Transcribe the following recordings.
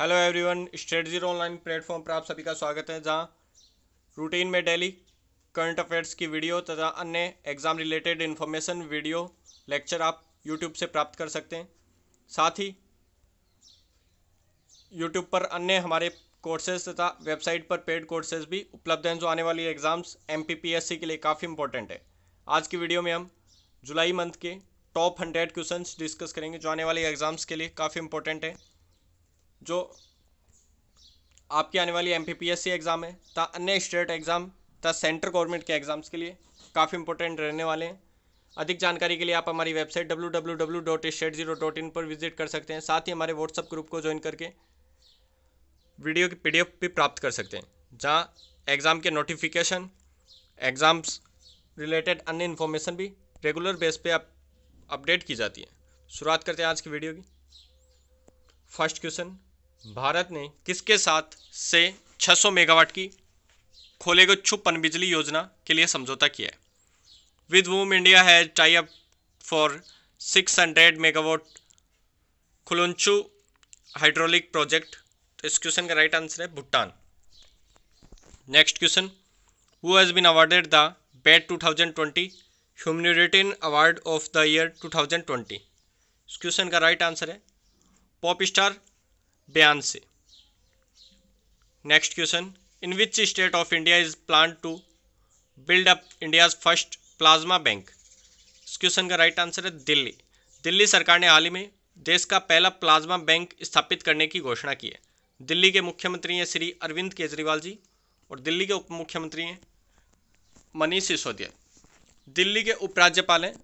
Hello everyone strategy online platform पर आप सभी का स्वागत है जहां रूटीन में डेली करंट अफेयर्स की वीडियो तथा अन्य exam related information video lecture आप यूट्यूब से प्राप्त कर सकते हैं साथ ही यूट्यूब पर अन्य हमारे कोर्सेज तथा वेबसाइट पर पेड कोर्सेज भी उपलब्ध हैं जो आने वाली एग्ज़ाम्स एम के लिए काफ़ी इंपॉर्टेंट है आज की वीडियो में हम जुलाई मंथ के टॉप हंड्रेड क्वेश्चन डिस्कस करेंगे जो आने वाले एग्ज़ाम्स के लिए काफ़ी इंपॉर्टेंट है जो आपकी आने वाली एम एग्ज़ाम है तथा अन्य स्टेट एग्ज़ाम तथा सेंट्रल गवर्नमेंट के एग्ज़ाम्स के लिए काफ़ी इंपॉर्टेंट रहने वाले हैं अधिक जानकारी के लिए आप हमारी वेबसाइट डब्ल्यू पर विजिट कर सकते हैं साथ ही हमारे व्हाट्सअप ग्रुप को ज्वाइन करके वीडियो की पी भी प्राप्त कर सकते हैं जहाँ एग्ज़ाम के नोटिफिकेशन एग्ज़ाम्स रिलेटेड अन्य इन्फॉर्मेशन भी रेगुलर बेस पे आप अपडेट की जाती है शुरुआत करते हैं आज की वीडियो की फर्स्ट क्वेश्चन भारत ने किसके साथ से 600 मेगावाट की गए छुप पनबिजली योजना के लिए समझौता किया है with whom India has tie up for 600 megawatt Kholongchhu hydraulic project तो इस क्वेश्चन का राइट आंसर है Bhutan next question who has been awarded the BET 2020 humanitarian award of the year two thousand twenty इस क्वेश्चन का राइट आंसर है pop star Beyonce next question in which state of India is plan to build up India's first plasma bank इस question का right answer है दिल्ली दिल्ली सरकार ने हाल ही में देश का पहला प्लाज्मा बैंक स्थापित करने की घोषणा की है दिल्ली के मुख्यमंत्री हैं श्री अरविंद केजरीवाल जी और दिल्ली के उप मुख्यमंत्री हैं मनीष सिसोदिया दिल्ली के उपराज्यपाल हैं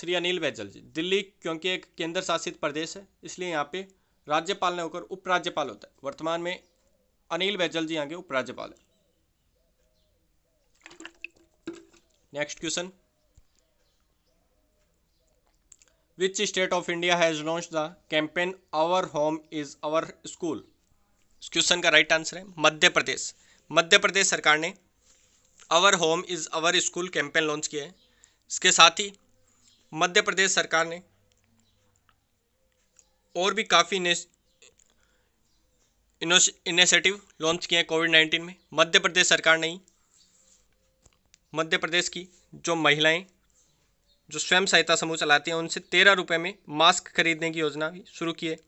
श्री अनिल बैजल जी दिल्ली क्योंकि एक केंद्र शासित प्रदेश है इसलिए यहाँ पे राज्यपाल ने होकर उपराज्यपाल होता है वर्तमान में अनिल बैजल जी आगे उपराज्यपाल है next question which state of India has launch the campaign our home is our school इस क्वेश्चन का राइट right आंसर है मध्य प्रदेश मध्य प्रदेश सरकार ने our home is our school campaign launch किया है इसके साथ ही मध्य प्रदेश सरकार ने और भी काफ़ी इनिशिएटिव लॉन्च किए हैं कोविड नाइन्टीन में मध्य प्रदेश सरकार ने मध्य प्रदेश की जो महिलाएं जो स्वयं सहायता समूह चलाती हैं उनसे तेरह रुपये में मास्क खरीदने की योजना भी शुरू की है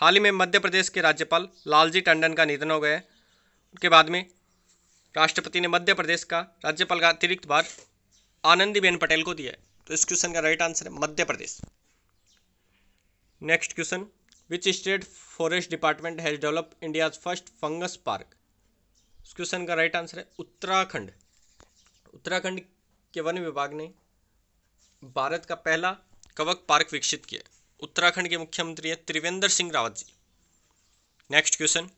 हाल ही में मध्य प्रदेश के राज्यपाल लालजी टंडन का निधन हो गया है उनके बाद में राष्ट्रपति ने मध्य प्रदेश का राज्यपाल का अतिरिक्त भार आनंदीबेन पटेल को दिया है तो इस क्वेश्चन का राइट आंसर है Madhya Pradesh next question which state forest department has develop India's first fungus park इस क्वेश्चन का राइट आंसर है उत्तराखंड उत्तराखंड के वन विभाग ने भारत का पहला कवक पार्क विकसित किया उत्तराखंड के मुख्यमंत्री हैं Trivendra Singh Rawat ji next question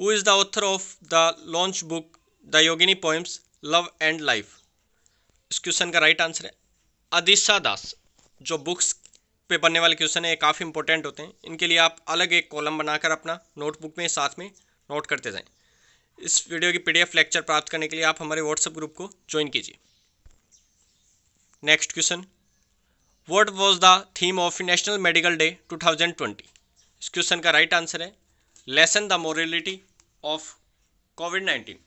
who is the author of the launch book the Yogini poems love and life इस क्वेश्चन का राइट आंसर है अदिशा दास जो बुक्स पे बनने वाले क्वेश्चन हैं काफ़ी इंपॉर्टेंट होते हैं इनके लिए आप अलग एक कॉलम बनाकर अपना नोटबुक में साथ में नोट करते जाएं इस वीडियो की पीडीएफ लेक्चर प्राप्त करने के लिए आप हमारे व्हाट्सएप ग्रुप को ज्वाइन कीजिए next question what was the theme of national medical day two इस क्वेश्चन का राइट right आंसर है lesson the morality of COVID nineteen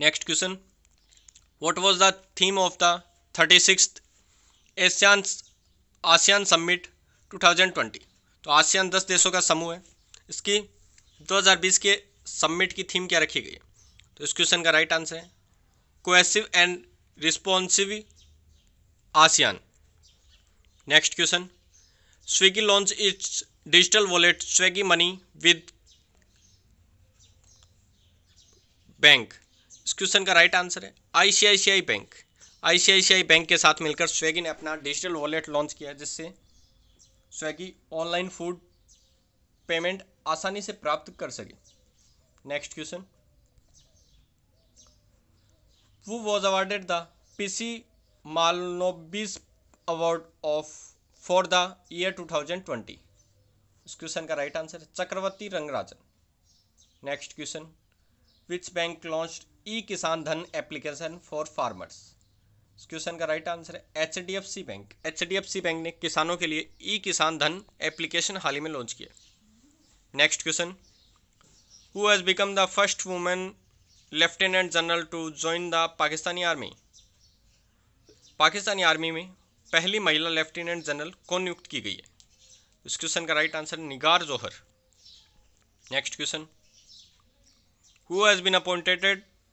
next question what was the theme of the thirty 36th Asian ASEAN summit two thousand twenty तो ASEAN दस देशों का समूह है इसकी दो हज़ार बीस के सम्मिट की थीम क्या रखी गई है तो इस क्वेश्चन का राइट आंसर है cohesive and responsive ASEAN next question Swiggy launch its digital wallet Swiggy money with bank इस क्वेश्चन का राइट आंसर है आईसीआईसीआई बैंक आईसीआईसीआई बैंक के साथ मिलकर स्वेगी ने अपना डिजिटल वॉलेट लॉन्च किया जिससे स्वेगी ऑनलाइन फूड पेमेंट आसानी से प्राप्त कर सके next question who was awarded the PC Mahalanobis award of for the year 2020 इस क्वेश्चन का राइट आंसर है Chakravarthy Rangarajan next question which bank launch e e Kisan Dhan application for farmers इस क्वेश्चन का राइट आंसर है H D F C bank H D F C bank ने किसानों के लिए ई e किसान धन एप्लीकेशन हाल ही में लॉन्च किया next question who has become the first women lieutenant general to join the Pakistani army Pakistani army में पहली महिला लेफ्टिनेंट जनरल कौन नियुक्त की गई है इस क्वेश्चन का right answer Nigar Johar next question who has been appointed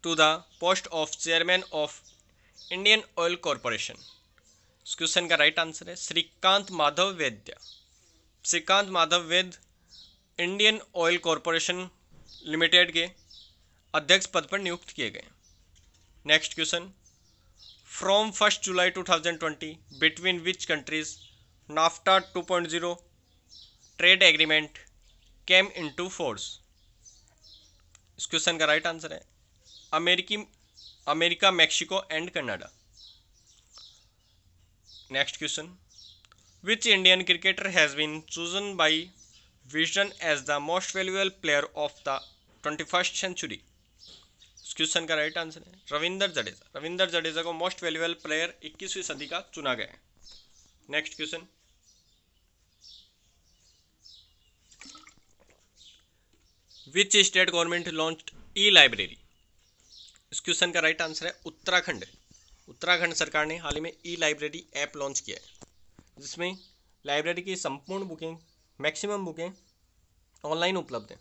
to the post of chairman of Indian Oil Corporation? इस क्वेश्चन का राइट आंसर है श्रीकांत माधव वैद्य श्रीकांत माधव वैद्य इंडियन ऑयल कॉरपोरेशन लिमिटेड के अध्यक्ष पद पर नियुक्त किए गए next question from first July 2020 between which countries NAFTA 2.0 trade agreement came into force इस क्वेश्चन का राइट आंसर है अमेरिकी America Mexico and Canada next question which Indian cricketer has been chosen by Wisden as the most valuable player of the twenty first century इस question का right answer है रविंदर जडेजा रविंदर जडेजा को most valuable player 21वीं सदी का चुना गया है next question which state government launch e library इस क्वेश्चन का राइट आंसर है उत्तराखंड उत्तराखंड सरकार ने हाल ही में ई लाइब्रेरी ऐप लॉन्च किया है जिसमें लाइब्रेरी की संपूर्ण बुकिंग मैक्सिमम बुकें ऑनलाइन उपलब्ध हैं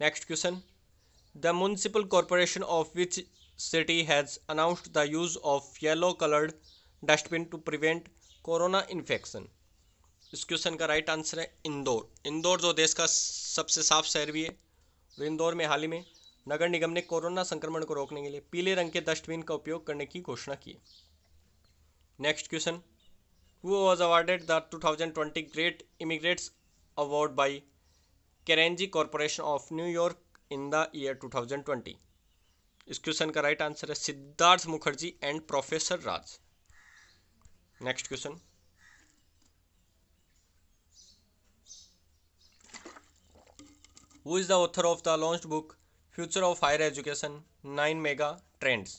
next question the municipal corporation of which city has announced the use of yellow coloured dustbin to prevent corona infection इस क्वेश्चन का राइट आंसर है इंदौर इंदौर जो देश का सबसे साफ शहर भी है इंदौर में हाल ही में नगर निगम ने कोरोना संक्रमण को रोकने के लिए पीले रंग के डस्टबिन का उपयोग करने की घोषणा की next question who was awarded the 2020 great immigrants award by Carnegie Corporation of New York in the year 2020 इस क्वेश्चन का राइट आंसर है Siddhartha Mukherjee and professor Raj next question who is the author of the launch book future of higher education nine mega trends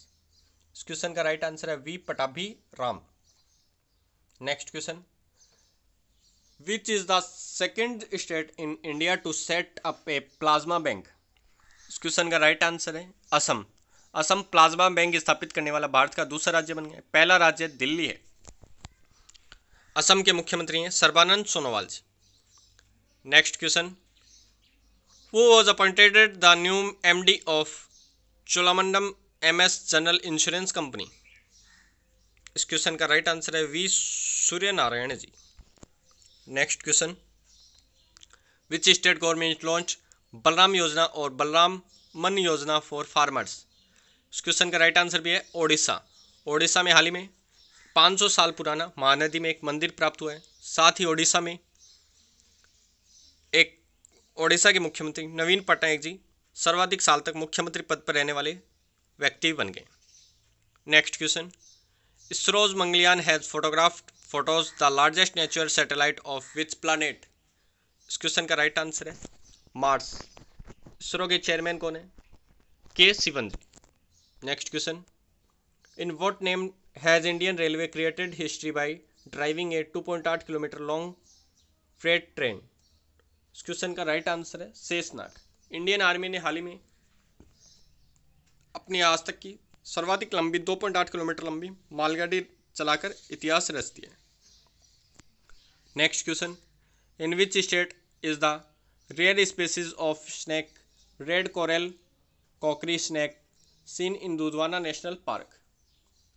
इस question का right answer है V Pattabhi Ram next question which is the second state in India to set up a plasma bank इस question का right answer है Assam Assam plasma bank स्थापित करने वाला भारत का दूसरा राज्य बन गया पहला राज्य दिल्ली है असम के मुख्यमंत्री हैं Sarbananda Sonowal ji next question who was appointed the new MD of Cholamandam MS General Insurance Company? इस क्वेश्चन का राइट आंसर है V Surya Narayan ji next question which state government launch Balram Yojana और बलराम मन योजना फॉर फार्मर्स इस क्वेश्चन का राइट आंसर भी है ओडिशा ओडिशा में हाल ही में 500 साल पुराना महानदी में एक मंदिर प्राप्त हुआ है साथ ही ओडिशा में ओडिशा के मुख्यमंत्री नवीन पटनायक जी सर्वाधिक साल तक मुख्यमंत्री पद पर रहने वाले व्यक्ति बन गए next question ISRO's Mangalyaan has photographed photos the largest natural satellite of which planet इस क्वेश्चन का राइट आंसर है मार्स इसरो के चेयरमैन कौन है K Sivan next question in what name has Indian railway created history by driving a 2.8 kilometre long freight train इस question का right answer है Sheshnaag Indian army ने हाल ही में अपनी आज तक की सर्वाधिक लंबी 2.8 किलोमीटर लंबी मालगाड़ी चलाकर इतिहास रच दिया next question in which state is the rare species of snake red coral kukri snake seen in Dudhwana national park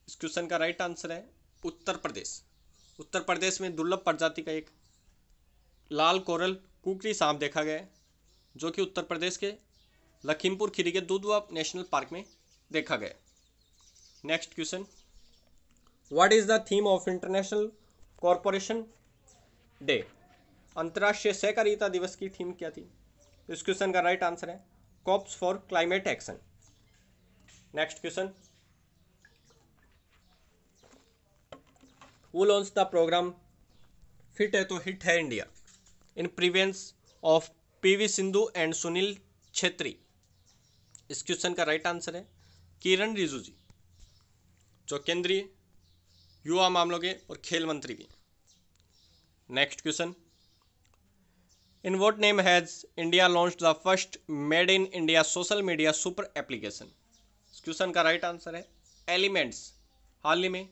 इस क्वेश्चन का राइट आंसर है उत्तर प्रदेश उत्तर प्रदेश में दुर्लभ प्रजाति का एक लाल कोरल कुकरी सांप देखा गया जो कि उत्तर प्रदेश के लखीमपुर खीरी के दुधवा नेशनल पार्क में देखा गया next question what is the theme of international corporation day अंतर्राष्ट्रीय सहकारिता दिवस की थीम क्या थी इस क्वेश्चन का राइट आंसर है coops for climate action next question who launch the programme fit है तो हिट है India in presence of PV Sindhu and Sunil Chhetri इस क्वेश्चन का राइट आंसर है किरण रिजू जी जो केंद्रीय युवा मामलों के और खेल मंत्री भी next question in what name has India launch the first made in India social media super application इस क्वेश्चन का राइट आंसर है एलिमेंट्स हाल ही में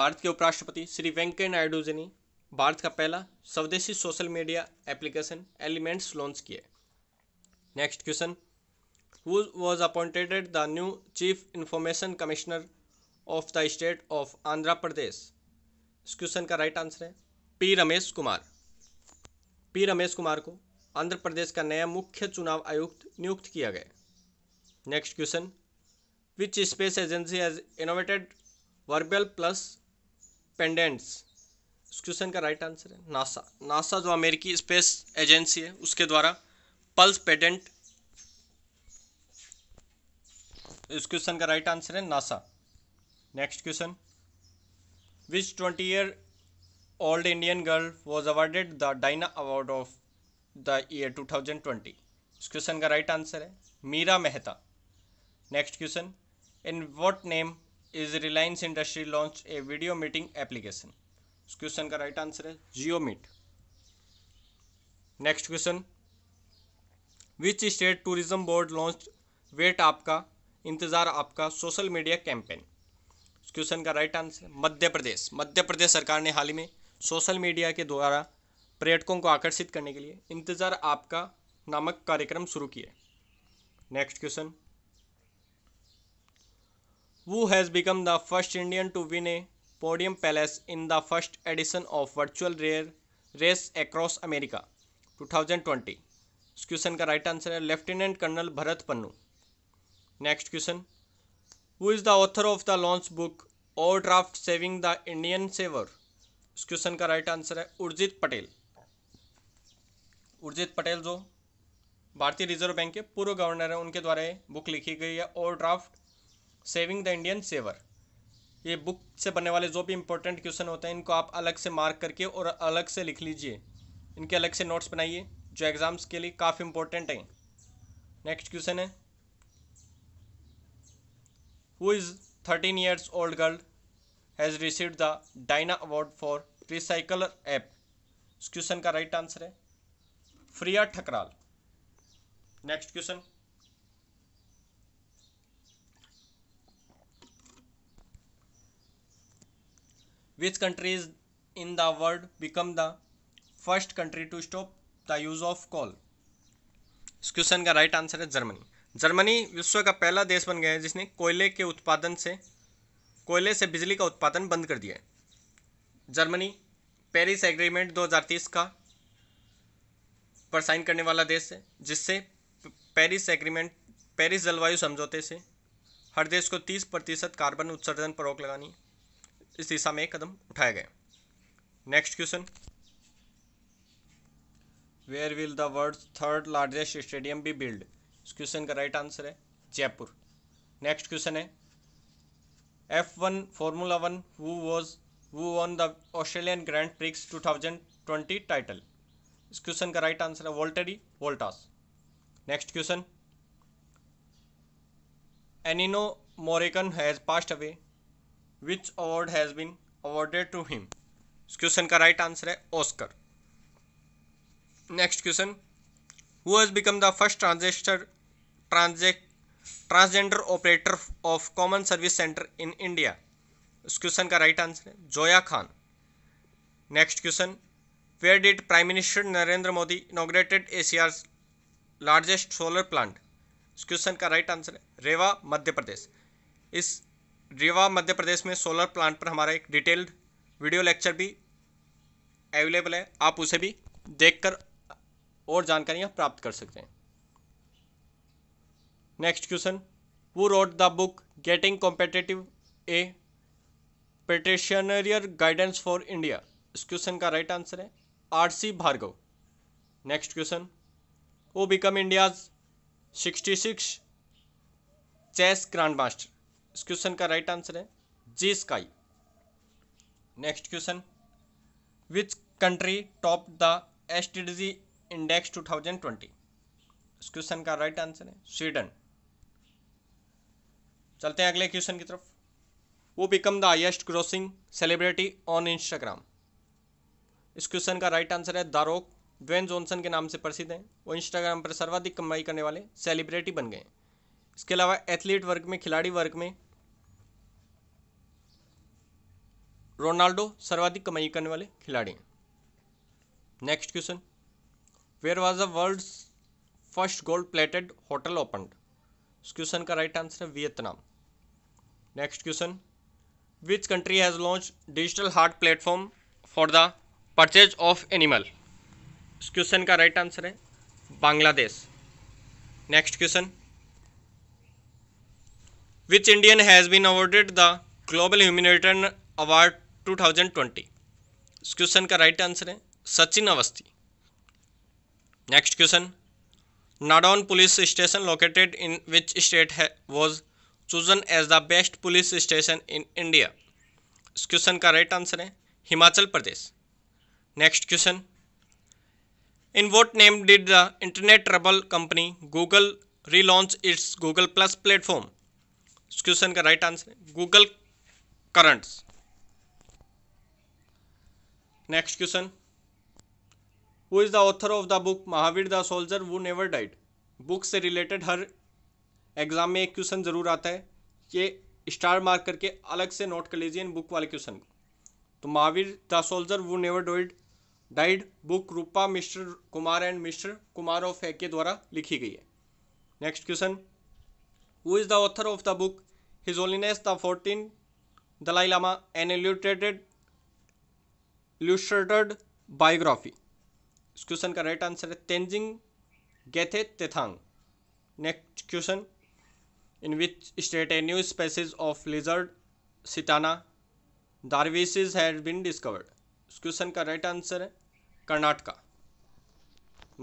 भारत के उपराष्ट्रपति श्री वेंकैया नायडू जी ने भारत का पहला स्वदेशी social media application elements launch किया next question who was appointed the new chief information commissioner of the state of Andhra Pradesh इस क्वेश्चन का राइट आंसर है पी रमेश कुमार पी रमेश कुमार को आंध्र प्रदेश का नया मुख्य चुनाव आयुक्त नियुक्त किया गया next question which space agency has innovated verbal plus pendants इस क्वेश्चन का राइट आंसर है नासा नासा जो अमेरिकी स्पेस एजेंसी है उसके द्वारा पल्स पेटेंट इस क्वेश्चन का राइट आंसर है NASA next question which twenty year old Indian girl was awarded the Diana award of the year two thousand twenty इस क्वेश्चन का राइट आंसर है Meera Mehta next question in what name is Reliance industry launch a video meeting application इस question का right answer है JioMeet next question which state tourism board launch wait आपका इंतज़ार आपका social media campaign इस क्वेश्चन का राइट आंसर मध्य प्रदेश मध्य प्रदेश सरकार ने हाल ही में सोशल मीडिया के द्वारा पर्यटकों को आकर्षित करने के लिए इंतज़ार आपका नामक कार्यक्रम शुरू किया next question who has become the first Indian to win a podium palace in the first edition of virtual race across america 2020 इस क्वेश्चन का राइट आंसर है lieutenant colonel Bharat Pannu next question who is the author of the launch book overdraft saving the Indian saver इस question का right answer है उर्जित पटेल उर्जित पटेल जो भारतीय reserve bank के पूर्व गवर्नर हैं उनके द्वारा बुक लिखी गई है overdraft saving the Indian saver ये बुक से बनने वाले जो भी इंपॉर्टेंट क्वेश्चन होते हैं इनको आप अलग से मार्क करके और अलग से लिख लीजिए इनके अलग से नोट्स बनाइए जो एग्ज़ाम्स के लिए काफ़ी इंपॉर्टेंट हैं नेक्स्ट क्वेश्चन है who is thirteen years old girl has receive the Diana award for recycler app इस क्वेश्चन का राइट right आंसर है Freya Thakral next question which countries in the world become the first country to stop the use of coal इस question का right answer है Germany Germany विश्व का पहला देश बन गया है जिसने कोयले के उत्पादन से कोयले से बिजली का उत्पादन बंद कर दिया है जर्मनी पेरिस एग्रीमेंट 2030 का पर साइन करने वाला देश है जिससे पेरिस एग्रीमेंट पेरिस जलवायु समझौते से हर देश को 30 प्रतिशत कार्बन उत्सर्जन पर रोक लगानी इस दिशा में कदम उठाए गए next question where will the world third largest stadium be build इस क्वेश्चन का राइट आंसर है जयपुर नेक्स्ट क्वेश्चन है F one formula one who was who on the Australian grand prix twenty title इस क्वेश्चन का right answer है Valtteri Voltas next question Ennio Morricone has passed away which award has been awarded to him इस question का right answer है Oscar next question who has become the first transistor transact transgender operator of common service centre in India इस question का right answer है Zoya Khan next question where did prime minister Narendra Modi inaugurated Asia's largest solar plant इस question का right answer है रेवा मध्य प्रदेश इस रीवा मध्य प्रदेश में solar plant पर हमारा एक डिटेल्ड वीडियो लेक्चर भी अवेलेबल है आप उसे भी देखकर और जानकारियां प्राप्त कर सकते हैं next question who wrote the book getting competitive a practitioner guidance for India इस क्वेश्चन का राइट आंसर है R C Bhargava next question who become India's sixty six chess grand master इस क्वेश्चन का राइट आंसर है J sky next question which country top the STDG index 2020 इस question का right answer है Sweden चलते हैं अगले क्वेश्चन की तरफ who become the highest grossing celebrity on Instagram इस क्वेश्चन का राइट आंसर है दारोक ड्वेन जॉनसन के नाम से प्रसिद्ध हैं वो इंस्टाग्राम पर सर्वाधिक कमाई करने वाले सेलिब्रिटी बन गए हैं इसके अलावा एथलीट वर्ग में खिलाड़ी वर्ग में रोनाल्डो सर्वाधिक कमाई करने वाले खिलाड़ी हैं next question where was the world first gold plated hotel open इस क्वेश्चन का राइट आंसर है Vietnam next question which country has launch digital heart platform for the purchase of animal इस क्वेश्चन का राइट आंसर है Bangladesh next question has been awarded the global the award two thousand 2020? इस question का right answer है Sachin Awasthi next question Nadaun police station located in which state है was chosen as the best police station in India इस question का right answer है Himachal Pradesh next question in what name did the internet trouble company Google relaunch its Google plus platform इस question का right answer है Google currents next question who is the author of the book Mahavir the soldier who never died book से related हर exam में एक question जरूर आता है ये स्टार मार्क करके अलग से नोट कर लीजिए इन बुक वाले क्वेश्चन को तो Mahavir the soldier who never died died book Rupa mister Kumar and mister Kumar of है के द्वारा लिखी गई है next question who is the author of the book His Holiness the 14th Dalai Lama an illustrated illustrated biography इस question का right answer है Tenzing Gethe Tethong next question in which state a new species of lizard Sitana darwinsis has been discovered इस question का right answer है Karnataka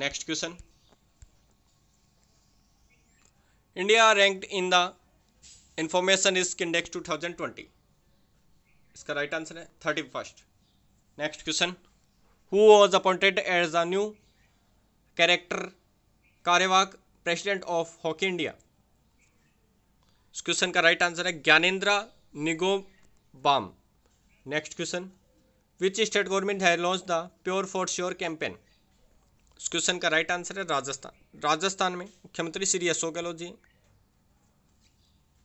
next question India ranked in the information risk index 2020 इसका right answer है thirty first next question who was appointed as the new character कार्यवाहक president of hockey India इस question का right answer है ज्ञानेन्द्रा Ningombam next question which state government है launch the pure for sure campaign इस question का right answer है राजस्थान राजस्थान में मुख्यमंत्री श्री अशोक गहलोत जी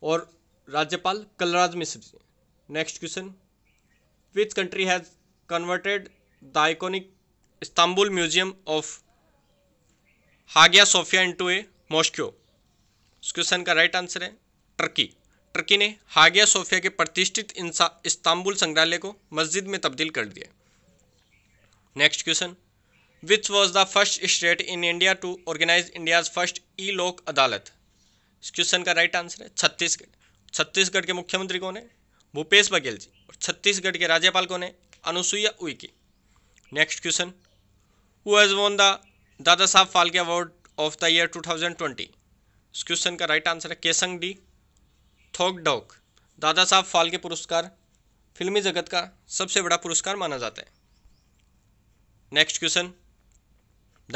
और राज्यपाल Kalraj Mishra ji next question which country has converted the iconic Istanbul museum of Hagia Sophia into a mosque इस question का राइट आंसर है टर्की टर्की ने हागिया सोफिया के प्रतिष्ठित इस्तांबुल संग्रहालय को मस्जिद में तब्दील कर दिया next question which was the first state in India to organise India's first e Lok Adalat इस क्वेश्चन का राइट आंसर है छत्तीसगढ़ छत्तीसगढ़ के मुख्यमंत्री कौन है भूपेश बघेल जी और छत्तीसगढ़ के राज्यपाल कौन है Anusuiya Uikey next question who has won the Dada Saheb Phalke award of the year 2020 इस क्वेश्चन का राइट आंसर है केसंग डी थोक डॉक दादा साहब फाल्के पुरस्कार फिल्मी जगत का सबसे बड़ा पुरस्कार माना जाता है next question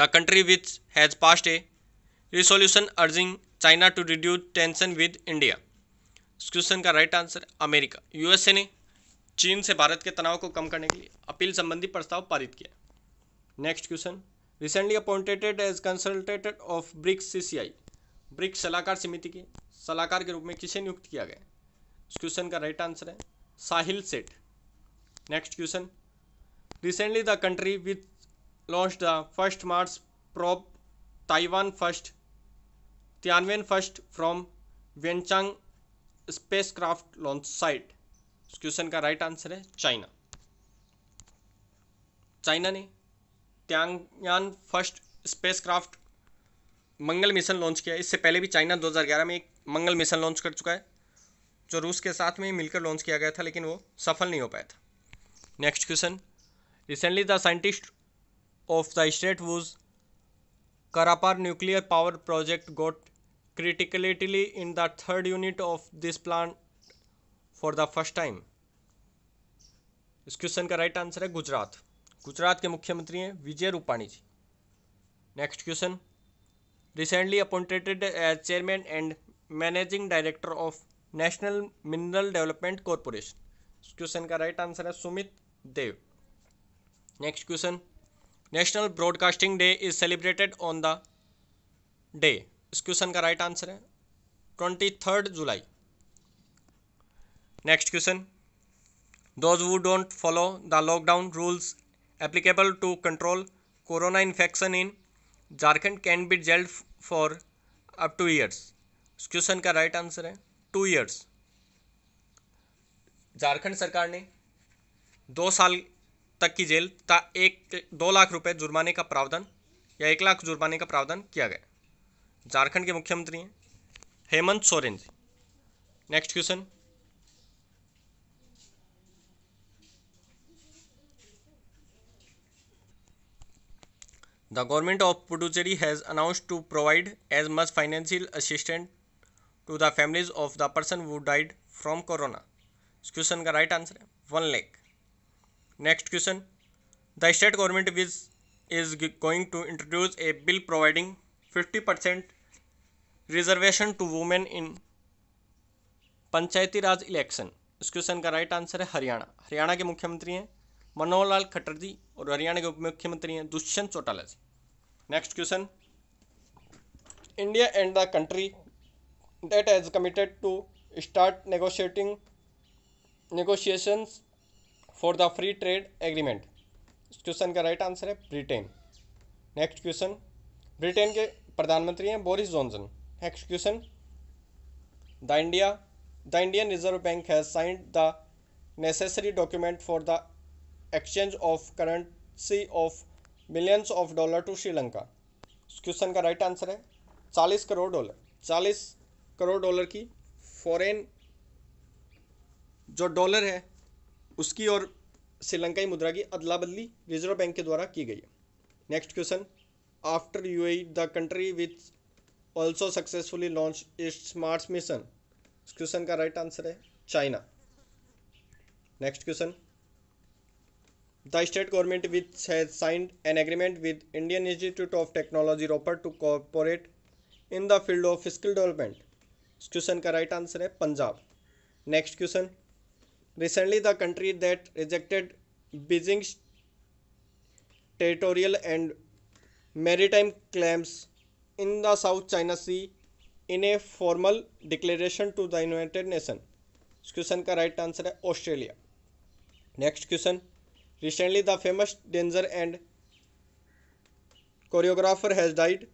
the country which has passed a resolution urging China to reduce tension with India इस क्वेश्चन का राइट आंसर अमेरिका यूएसए ने चीन से भारत के तनाव को कम करने के लिए अपील संबंधी प्रस्ताव पारित किया next question recently appointed as consulted of BRICS CCI BRICS सलाहकार समिति के सलाहकार के रूप में किसे नियुक्त किया गया इस क्वेश्चन का राइट आंसर है Sahil Seth next question recently the country with launch the first Mars probe Taiwan first first from from space craft launch site इस क्वेश्चन का राइट आंसर है चाइना चाइना ने त्यांगयान फर्स्ट स्पेसक्राफ्ट मंगल mission launch किया इससे पहले भी चाइना 2011 में एक मंगल मिशन लॉन्च कर चुका है जो रूस के साथ में मिलकर लॉन्च किया गया था लेकिन वो सफल नहीं हो पाया था next question recently the scientist of the state whose Kakrapar nuclear power project got critically in the third unit of this plan for the first time इस क्वेश्चन का राइट आंसर है गुजरात गुजरात के मुख्यमंत्री हैं Vijay Rupani ji next question recently appointed as chairman and managing director of national mineral development corporation इस question का right answer है Sumit Dev next question national broadcasting day is celebrated on the day इस क्वेश्चन का राइट आंसर है twenty third July next question those who don't follow the lockdown rules applicable to control corona infection in Jharkhand can be jailed for up to years इस question का right answer है two years Jharkhand सरकार ने दो साल तक की जेल तथा एक दो लाख रुपए जुर्माने का प्रावधान या एक लाख जुर्माने का प्रावधान किया गया झारखंड के मुख्यमंत्री हैं Hemant Soren ji next question the government of Puducherry has announce to provide as much financial assistant to the families of the person who died from corona इस क्वेश्चन का राइट आंसर है one lakh next question the state government which is going to introduce a bill providing fifty percent reservation to women in panchayati raj election इस question का right answer है हरियाणा हरियाणा के मुख्यमंत्री हैं मनोहर लाल खट्टर जी और हरियाणा के उप मुख्यमंत्री हैं Dushyant Chautala ji next question India and the country that has committed to start negotiating negotiations for the free trade agreement इस क्वेश्चन का राइट आंसर है ब्रिटेन नेक्स्ट क्वेश्चन ब्रिटेन के प्रधानमंत्री हैं Boris Johnson execution the India the Indian reserve bank has signed the necessary document for the exchange of currency of millions of dollar to Sri Lanka question का right answer है चालीस crore dollar चालीस crore dollar की foreign जो dollar है उसकी और श्रीलंकाई मुद्रा की अदला बदली रिजर्व बैंक के द्वारा की गई है next question After UAE, the country which also successfully launched its Mars mission. इस क्वेश्चन का राइट आंसर है China next question The state government which has signed an agreement with Indian Institute of Technology Roper to cooperate in the field of fiscal development. इस question का right answer है Punjab next question recently the country that rejected Beijing territorial and maritime claims in the South China sea in a formal declaration to the United Nation इस question का right answer है Australia next question recently the famous danger and choreographer has died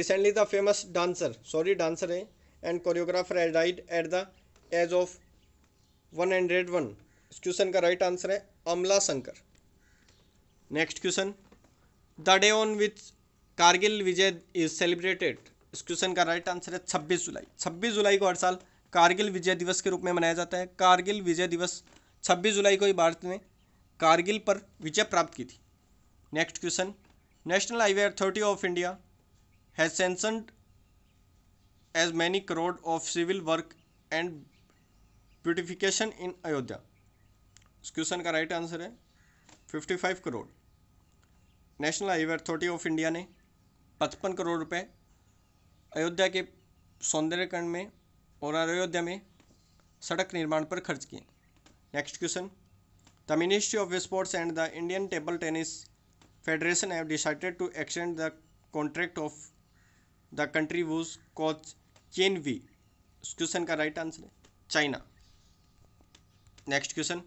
recently the famous dancer sorry dancer है and choreographer has died at the age of one hundred one इस question का right answer है Amala Shankar next question the day on which Kargil Vijay is celebrated इस question का right answer है छब्बीस जुलाई छब्बीस जुलाई को हर साल कारगिल विजय दिवस के रूप में मनाया जाता है कारगिल विजय दिवस छब्बीस जुलाई को ही भारत ने कारगिल पर विजय प्राप्त की थी next question national highway authority of India has sanctioned as many crore of civil work and beautification in Ayodhya इस क्वेश्चन का राइट आंसर है fifty five crore national highway authority of India ने पचपन करोड़ रुपए अयोध्या के सौंदर्यकरण में और अयोध्या में सड़क निर्माण पर खर्च किए next question the ministry of sports and the Indian table tennis federation have decided to extend the contract of the country whose coach Chen Wei इस क्वेश्चन का राइट आंसर है China next question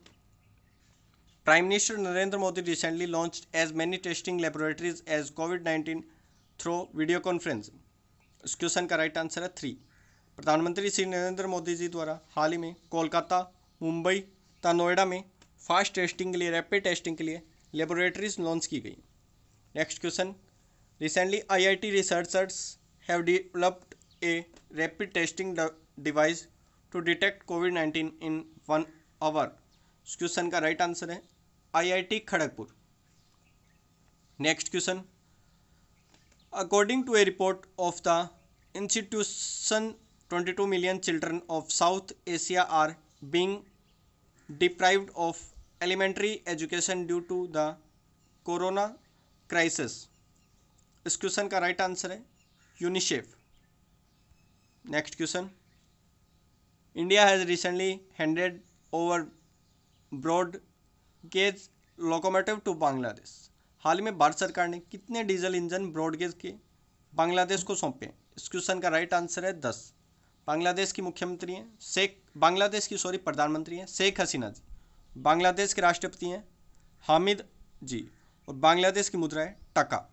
Prime Minister Narendra Modi recently launched as many testing laboratories as COVID-19 through video conference इस question का right answer है three प्रधानमंत्री श्री नरेंद्र मोदी जी द्वारा हाल ही में कोलकाता मुंबई तथा नोएडा में फास्ट टेस्टिंग के लिए रैपिड टेस्टिंग के लिए लेबोरेटरीज लॉन्च की गई next question recently IIT researchers have developed a rapid testing device to detect covid nineteen in one hour इस क्वेश्चन का राइट आंसर है IIT Kharagpur next question according to a report of the institution 22 million children of South Asia are being deprived of elementary education due to the corona crisis इस question का right answer है UNICEF next question India has recently handed over broad gauge locomotive to Bangladesh हाल ही में भारत सरकार ने कितने diesel engine broad gauge के बांग्लादेश को सौंपे इस क्वेश्चन का राइट आंसर है दस बांग्लादेश की मुख्यमंत्री हैं शेख बांग्लादेश की सॉरी प्रधानमंत्री हैं शेख हसीना जी बांग्लादेश के राष्ट्रपति हैं हामिद जी और बांग्लादेश की मुद्रा है टका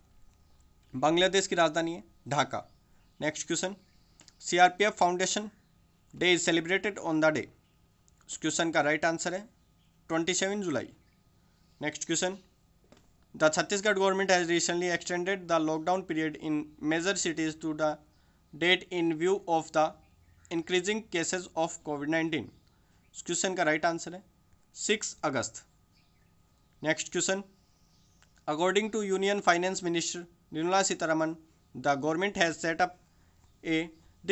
बांग्लादेश की राजधानी है Dhaka next question CRPF foundation day is celebrated on the day इस क्वेश्चन का राइट आंसर है twenty seven July next question the Chhattisgarh government has recently extended the lockdown period in major cities to the date in view of the increasing cases of COVID nineteen question का right answer है six अगस्त next question according to union finance minister Nirmala Sitharaman the government has setup A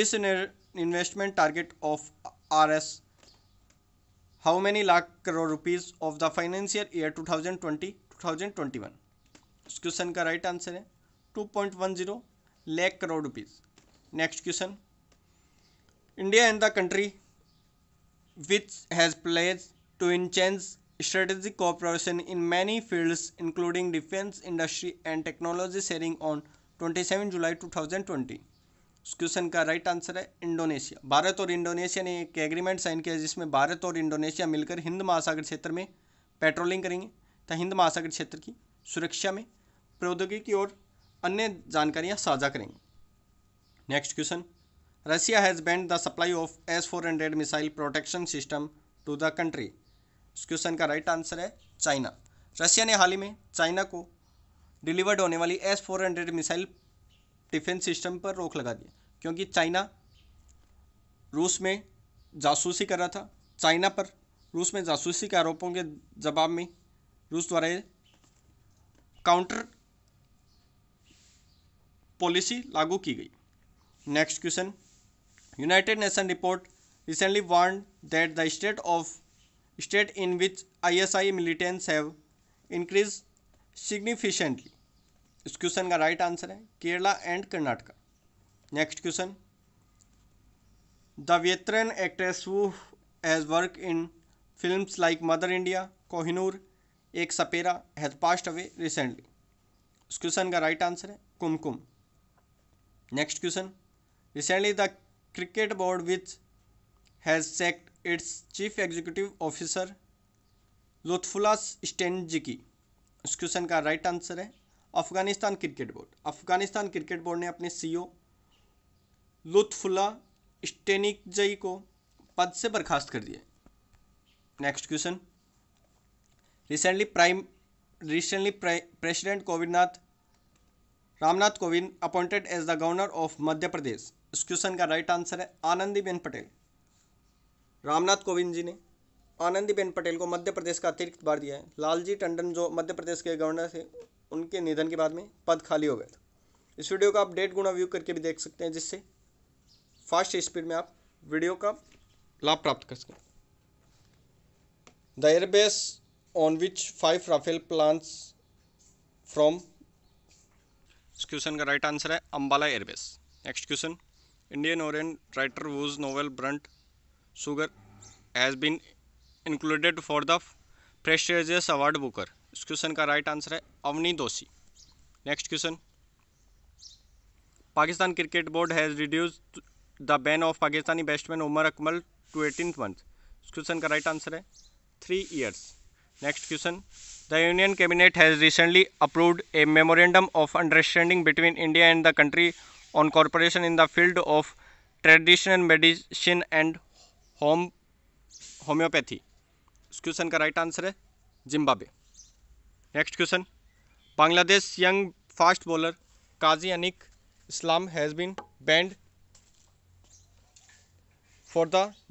disinvestment target of R S how many lakh crore rupees of the financial year two two thousand thousand twenty twenty one इस question का right answer है two point one zero lakh crore rupees next question India and the country which has pledge to in change strategic cooperation in many fields including defence industry and technology sharing on twenty seven July two thousand twenty इस question का right answer है Indonesia Bharat और Indonesia ने एक agreement sign किया जिसमें भारत और Indonesia मिलकर हिंद महासागर क्षेत्र में पेट्रोलिंग करेंगे तथा हिंद महासागर क्षेत्र की सुरक्षा में प्रौद्योगिकी और अन्य जानकारियां साझा करेंगे next question Russia has banned the supply of S four hundred missile protection system to the country इस क्वेश्चन का राइट आंसर है चाइना रशिया ने हाल ही में चाइना को डिलीवर्ड होने वाली S four hundred missile defence system पर रोक लगा दी क्योंकि चाइना रूस में जासूसी कर रहा था चाइना पर रूस में जासूसी के आरोपों के जवाब में रूस द्वारा काउंटर पॉलिसी लागू की गई next question United Nation report recently warn that the state of state in which ISI militants have increase significantly इस क्वेश्चन का राइट आंसर है Kerala and Karnataka next question the veteran actress who has work in films like Mother India Kohinoor Ek Sapera has passed away recently इस question का right answer है Kumkum next question recently the cricket board which has sacked its chief executive officer Lutfullah Stanikzai इस question का right answer है Afghanistan cricket board Afghanistan cricket board ने अपने CEO लुत्फुल्ला स्टेनिकजई को पद से बर्खास्त कर दिया next question recently prime recently president Kovindnath Ramnath Kovind appointed as the governor of Madhya Pradesh इस क्वेश्चन का राइट आंसर है आनंदीबेन पटेल रामनाथ कोविंद जी ने आनंदीबेन पटेल को मध्य प्रदेश का अतिरिक्त भार दिया है लालजी टंडन जो मध्य प्रदेश के गवर्नर थे उनके निधन के बाद में पद खाली हो गया था इस वीडियो का आप डेढ़ गुणा व्यू करके भी देख सकते हैं जिससे फास्ट स्पीड में आप वीडियो का लाभ प्राप्त कर सकें the airbase on which five Rafale planes from इस क्वेश्चन का राइट आंसर है Ambala airbase next question Indian origin writer whose novel burnt sugar has been included for the prestigious award Booker इस क्वेश्चन का राइट आंसर है Avni Doshi next question Pakistan cricket board has reduce the ban of Pakistani batsman Umar Akmal to eighteen month इस question का right answer है three years next question the union cabinet has recently approved a memorandum of understanding between India and the country on corporation in the field of traditional medicine and home homeopathy इस question का right answer है Zimbabwe next question Bangladesh young fast bowler Kazi Anik Islam has been banned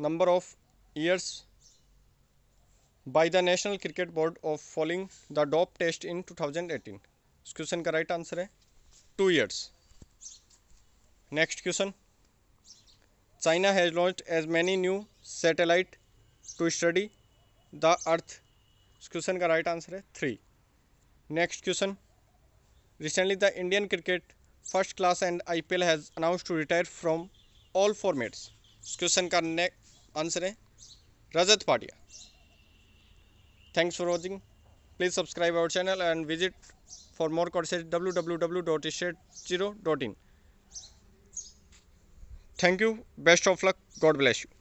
number of years by the national cricket board of following the dope test in two thousand 2018 इस question का right answer है two years next question China has launch as many new satellite to study the earth इस question का right answer है three next question recently the Indian cricket first class and I P L has announce to retire from all formats question का answer है Rajat Patia thanks for watching please subscribe our channel and visit for more courses W W W dot state zero dot in thank you best of luck god bless you